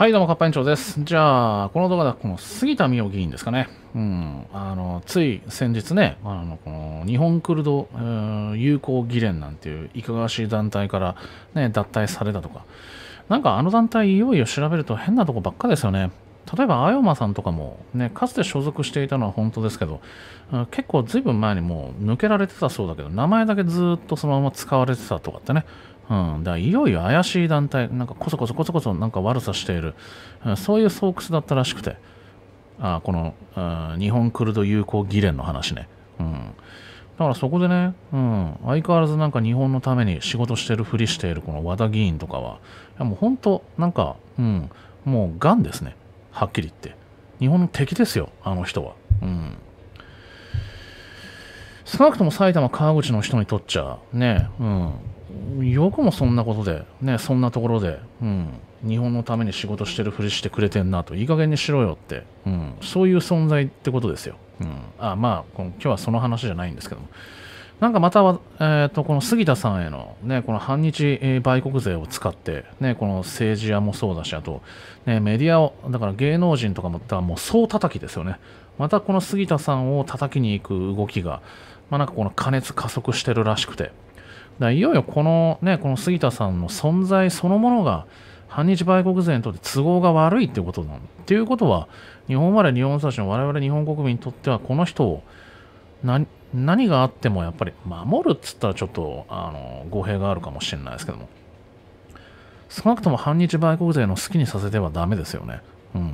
はいどうも、かっぱ園長です。じゃあ、この動画では、この杉田水脈議員ですかね。うん。あの、つい先日ね、あの、この日本クルド、うん、友好議連なんていういかがわしい団体からね、脱退されたとか。なんかあの団体、いよいよ調べると変なとこばっかですよね。例えば、青山さんとかも、ね、かつて所属していたのは本当ですけど、結構ずいぶん前にもう抜けられてたそうだけど、名前だけずっとそのまま使われてたとかってね、うん、だいよいよ怪しい団体、なんかこそこそこそこそなんか悪さしている、うん、そういう巣窟だったらしくて、あこの、うん、日本クルド友好議連の話ね。うん、だからそこでね、うん、相変わらずなんか日本のために仕事してるふりしているこの和田議員とかは、いやもう本当、なんか、うん、もうがんですね、はっきり言って。日本の敵ですよ、あの人は。うん少なくとも埼玉、川口の人にとっちゃね、うん、よくもそんなことで、ね、そんなところで、うん、日本のために仕事してるふりしてくれてんなと、いい加減にしろよって、うん、そういう存在ってことですよ。うん、あまあ、今日はその話じゃないんですけども。なんかまたは、えーと、この杉田さんへの、ね、この反日、売国税を使って、ね、この政治家もそうだし、あと、ね、メディアを、だから芸能人とかも、だもう総叩きですよね。またこの杉田さんを叩きに行く動きが、まあ、なんかこの加熱加速してるらしくて、だいよいよこの,、ね、この杉田さんの存在そのものが反日売国税にとって都合が悪いってことなんっていうことは日本生まれ日本たちの我々日本国民にとってはこの人を何何があってもやっぱり守るっつったらちょっとあの語弊があるかもしれないですけども少なくとも反日売国税の好きにさせてはダメですよね。うん、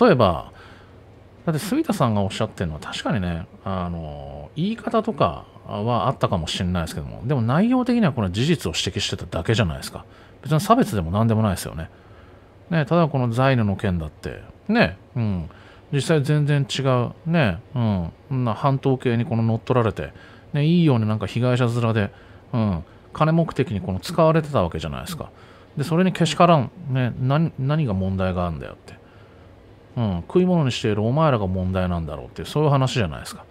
例えばだって杉田さんがおっしゃってるのは確かにね、あの、言い方とかはあったかもしれないですけども、でも内容的にはこの事実を指摘してただけじゃないですか。別に差別でも何でもないですよね。ね、ただこのザイヌの件だって、ね、うん、実際全然違う、ね、うん、な半島系にこの乗っ取られて、ね、いいようになんか被害者面で、うん、金目的にこの使われてたわけじゃないですか。で、それにけしからん、ね、何が問題があるんだよって。うん、食い物にしているお前らが問題なんだろうっていうそういう話じゃないですか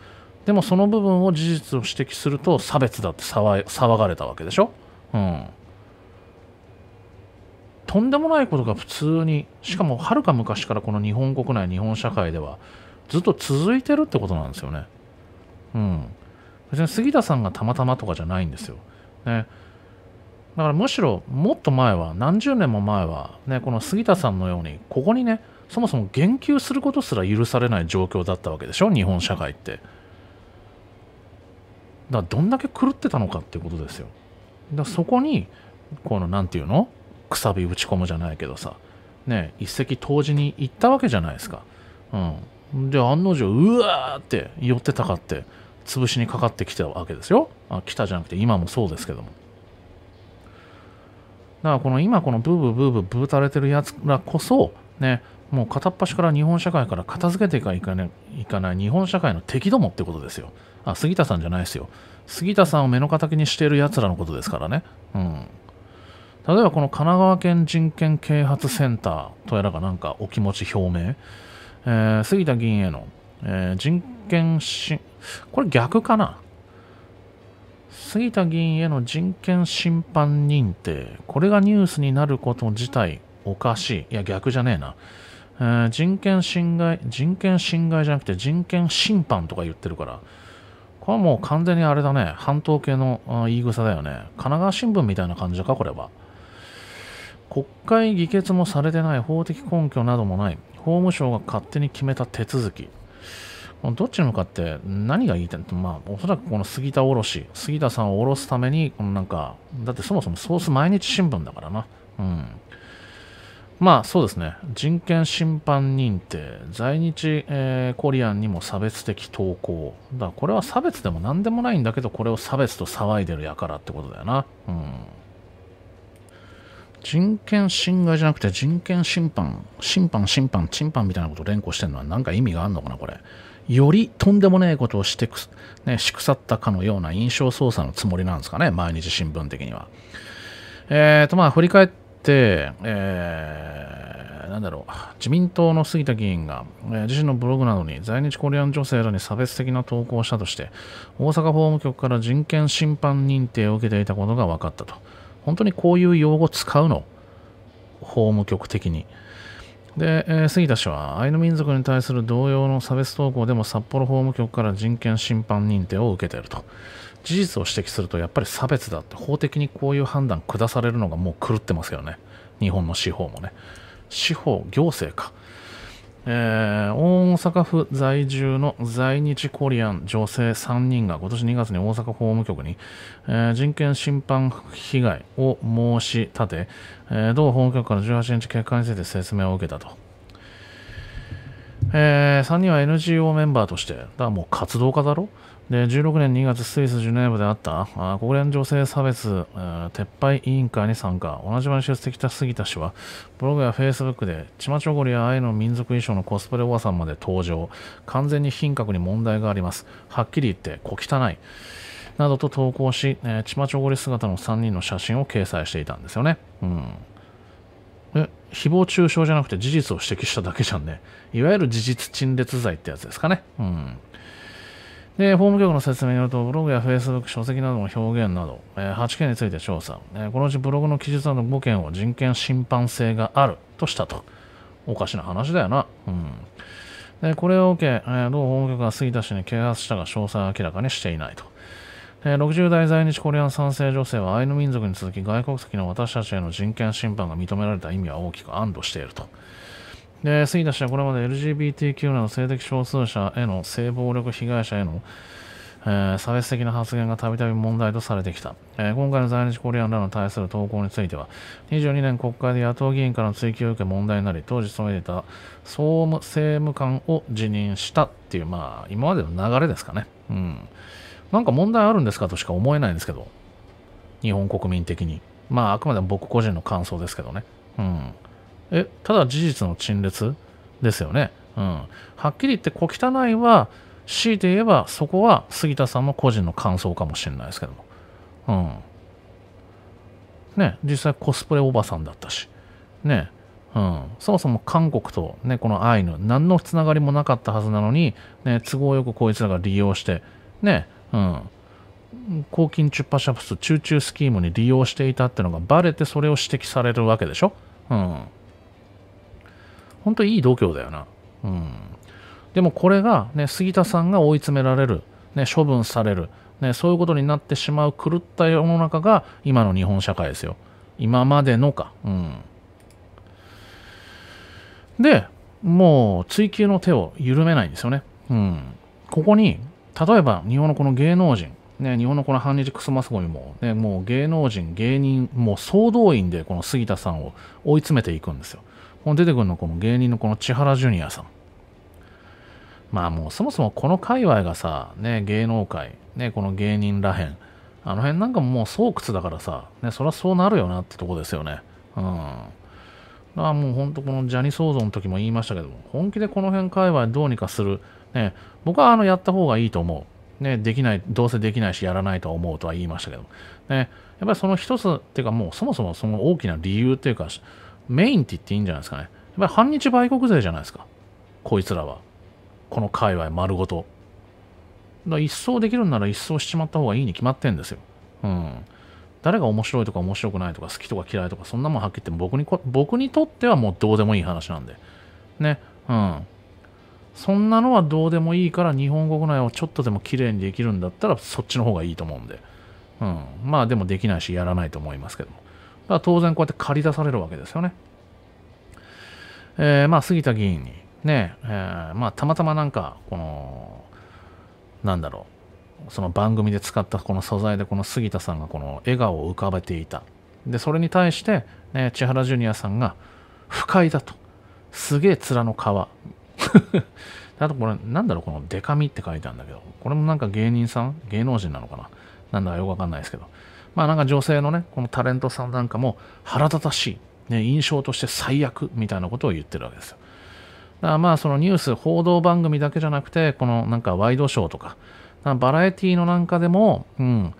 でもその部分を事実を指摘すると差別だって騒がれたわけでしょ、うん、とんでもないことが普通にしかもはるか昔からこの日本国内日本社会ではずっと続いてるってことなんですよね、うん、別に杉田さんがたまたまとかじゃないんですよ、ね、だからむしろもっと前は何十年も前は、ね、この杉田さんのようにここにねそもそも言及することすら許されない状況だったわけでしょ日本社会って。だどんだけ狂ってたのかっていうことですよ。だそこにこの何て言うのくさび打ち込むじゃないけどさ、ね、一石投じに行ったわけじゃないですか。うん、で案の定うわーって寄ってたかって潰しにかかってきたわけですよ。あ来たじゃなくて今もそうですけども。だからこの今このブーブーブーブーブーたれてるやつらこそねもう片っ端から日本社会から片付けていかいいかない日本社会の敵どもってことですよ。あ、杉田さんじゃないですよ。杉田さんを目の敵にしている奴らのことですからね。うん。例えばこの神奈川県人権啓発センターとやらがなんかお気持ち表明。えー、杉田議員への、えー、人権侵これ逆かな杉田議員への人権侵犯認定。これがニュースになること自体おかしい。いや、逆じゃねえな。えー、人権侵害、人権侵害じゃなくて人権侵犯とか言ってるから、これはもう完全にあれだね、半島系の言い草だよね。神奈川新聞みたいな感じか、これは。国会議決もされてない法的根拠などもない、法務省が勝手に決めた手続き。どっちに向かって何が言いたいまあ、おそらくこの杉田おろし、杉田さんを下ろすために、このなんか、だってそもそもソース毎日新聞だからな。うん。まあそうですね人権侵犯認定在日、えー、コリアンにも差別的投稿だこれは差別でも何でもないんだけどこれを差別と騒いでるやからってことだよなうん人権侵害じゃなくて人権侵犯審判審判審判みたいなことを連呼してるのは何か意味があるのかなこれよりとんでもねえことをしてく、ね、し腐ったかのような印象操作のつもりなんですかね毎日新聞的にはえーとまあ振り返っ、えー、なんだろう、自民党の杉田議員が、えー、自身のブログなどに在日コリアン女性らに差別的な投稿をしたとして、大阪法務局から人権侵犯認定を受けていたことが分かったと。本当にこういう用語使うの法務局的に。で、えー、杉田氏は、アイヌ民族に対する同様の差別投稿でも札幌法務局から人権侵犯認定を受けていると。事実を指摘するとやっぱり差別だって法的にこういう判断下されるのがもう狂ってますよね日本の司法もね司法行政か、えー、大阪府在住の在日コリアン女性3人が今年2月に大阪法務局に、えー、人権侵犯被害を申し立て、えー、同法務局から18日結果について説明を受けたとえー、3人は NGO メンバーとして、だからもう活動家だろで、16年2月、スイス・ジュネーブであったあ国連女性差別、えー、撤廃委員会に参加。同じ場に出席した杉田氏は、ブログやフェイスブックで、チマチョゴリや愛の民族衣装のコスプレおばさんまで登場。完全に品格に問題があります。はっきり言って、小汚い。などと投稿し、えー、チマチョゴリ姿の3人の写真を掲載していたんですよね。うん。誹謗中傷じゃなくて事実を指摘しただけじゃんね。いわゆる事実陳列罪ってやつですかね。うん。で、法務局の説明によると、ブログや Facebook、書籍などの表現など、えー、8件について調査、えー、このうちブログの記述など5件を人権侵犯性があるとしたと。おかしな話だよな。うん。で、これを受け、えー、同法務局が杉田氏に啓発したが詳細は明らかにしていないと。えー、60代在日コリアン賛成女性はアイヌ民族に続き外国籍の私たちへの人権侵犯が認められた意味は大きく安堵していると。で、杉田氏はこれまで LGBTQ など性的少数者への性暴力被害者への、えー、差別的な発言がたびたび問題とされてきた、えー、今回の在日コリアンらの対する投稿については、22年国会で野党議員からの追及を受け問題になり、当時務めていた総務政務官を辞任したっていう、まあ、今までの流れですかね。うん。なんか問題あるんですかとしか思えないんですけど、日本国民的に。まあ、あくまでも僕個人の感想ですけどね。うん。え、ただ事実の陳列ですよね。うん。はっきり言って、小汚いは、強いて言えば、そこは杉田さんの個人の感想かもしれないですけども。うん。ね、実際コスプレおばさんだったし。ね。うん、そもそも韓国と、ね、このアイヌ、何のつながりもなかったはずなのに、ね、都合よくこいつらが利用して、ね、うん、公金チュッパシャプスチューチュースキームに利用していたってのがバレてそれを指摘されるわけでしょうん本当いい度胸だよなうんでもこれが、ね、杉田さんが追い詰められる、ね、処分される、ね、そういうことになってしまう狂った世の中が今の日本社会ですよ今までのかうんでもう追及の手を緩めないんですよねうんここに例えば、日本のこの芸能人、ね、日本のこの反日クソマスゴミも、ね、もう芸能人、芸人、もう総動員でこの杉田さんを追い詰めていくんですよ。この出てくるのこの芸人のこの千原ジュニアさん。まあもうそもそもこの界隈がさ、ね、芸能界、ね、この芸人らへん、あの辺なんかもう巣窟だからさ、ね、そりゃそうなるよなってとこですよね。うん。あもうほんとこのジャニ騒動の時も言いましたけども、本気でこの辺界隈どうにかするね、僕はあのやった方がいいと思う。ね、できない、どうせできないしやらないと思うとは言いましたけど、ね、やっぱりその一つっていうかもうそもそもその大きな理由っていうか、メインって言っていいんじゃないですかね。やっぱり反日売国税じゃないですか。こいつらは。この界隈丸ごと。だ一掃できるんなら一掃しちまった方がいいに決まってんですよ。うん。誰が面白いとか面白くないとか好きとか嫌いとかそんなもんはっきり言って僕に僕にとってはもうどうでもいい話なんで。ね。うん。そんなのはどうでもいいから日本国内をちょっとでも綺麗にできるんだったらそっちの方がいいと思うんで、うん、まあでもできないしやらないと思いますけども当然こうやって借り出されるわけですよね。えー、まあ杉田議員にね、えー、まあたまたまなんかこのなんだろうその番組で使ったこの素材でこの杉田さんがこの笑顔を浮かべていたでそれに対して、ね、千原ジュニアさんが不快だとすげえ面の皮あ とこれ、なんだろう、このデカミって書いてあるんだけど、これもなんか芸人さん芸能人なのかななんだかよくわかんないですけど、まあなんか女性のね、このタレントさんなんかも腹立たしい、ね、印象として最悪みたいなことを言ってるわけですよ。だからまあそのニュース、報道番組だけじゃなくて、このなんかワイドショーとか、かバラエティーのなんかでも、うん、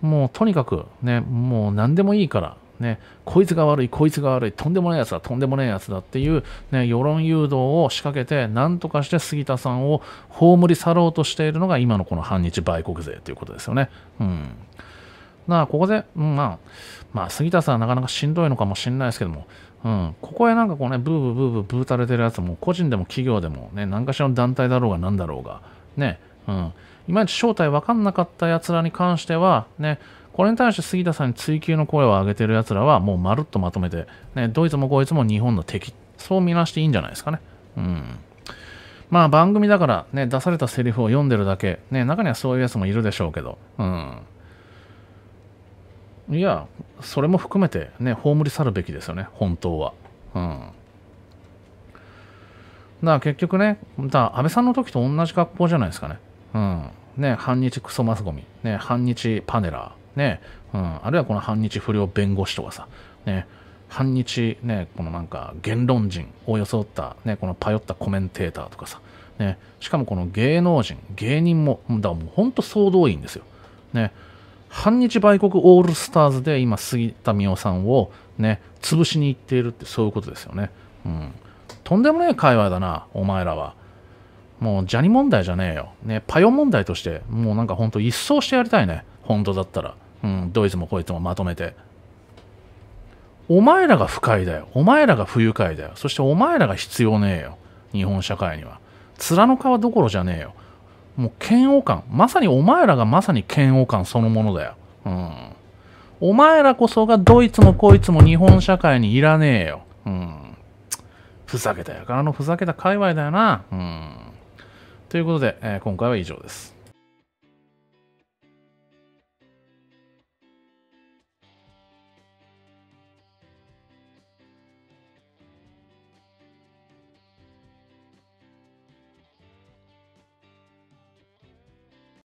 もうとにかくね、もう何でもいいから、ね、こいつが悪い、こいつが悪い、とんでもないやつだ、とんでもないやつだっていう、ね、世論誘導を仕掛けて、なんとかして杉田さんを葬り去ろうとしているのが、今のこの反日売国税ということですよね。うんなあ、ここで、うん、まあ、まあ、杉田さんはなかなかしんどいのかもしれないですけども、うん、ここへなんかこうね、ブーブーブーブーブーたれてるやつも、個人でも企業でも、ね、何かしらの団体だろうが何だろうが、ね、うん、いまいち正体分かんなかったやつらに関しては、ね、これに対して杉田さんに追及の声を上げてる奴らはもうまるっとまとめて、ね、ドイツもこいつも日本の敵、そう見なしていいんじゃないですかね。うん。まあ番組だからね、出されたセリフを読んでるだけ、ね、中にはそういうやつもいるでしょうけど、うん。いや、それも含めてね、葬り去るべきですよね、本当は。うん。だから結局ね、だ安倍さんの時と同じ格好じゃないですかね。うん。ね、反日クソマスゴミ、ね、反日パネラー、ね、うん、あるいはこの反日不良弁護士とかさ、ね、反日、ね、このなんか言論人を装った、ね、このパヨったコメンテーターとかさ、ね、しかもこの芸能人、芸人も、だからもう本当総動員ですよ。ね、反日売国オールスターズで今、杉田水脈さんを、ね、潰しに行っているってそういうことですよね。うん、とんでもない界隈だな、お前らは。もうジャニ問題じゃねえよ。ね、パヨ問題として、もうなんか本当一掃してやりたいね。本当だったら。うん、どいつもこいつもまとめて。お前らが不快だよ。お前らが不愉快だよ。そしてお前らが必要ねえよ。日本社会には。面の皮どころじゃねえよ。もう嫌悪感。まさにお前らがまさに嫌悪感そのものだよ。うん。お前らこそがどいつもこいつも日本社会にいらねえよ。うん。ふざけたやからのふざけた界隈だよな。うん。ということで、えー、今回は以上です。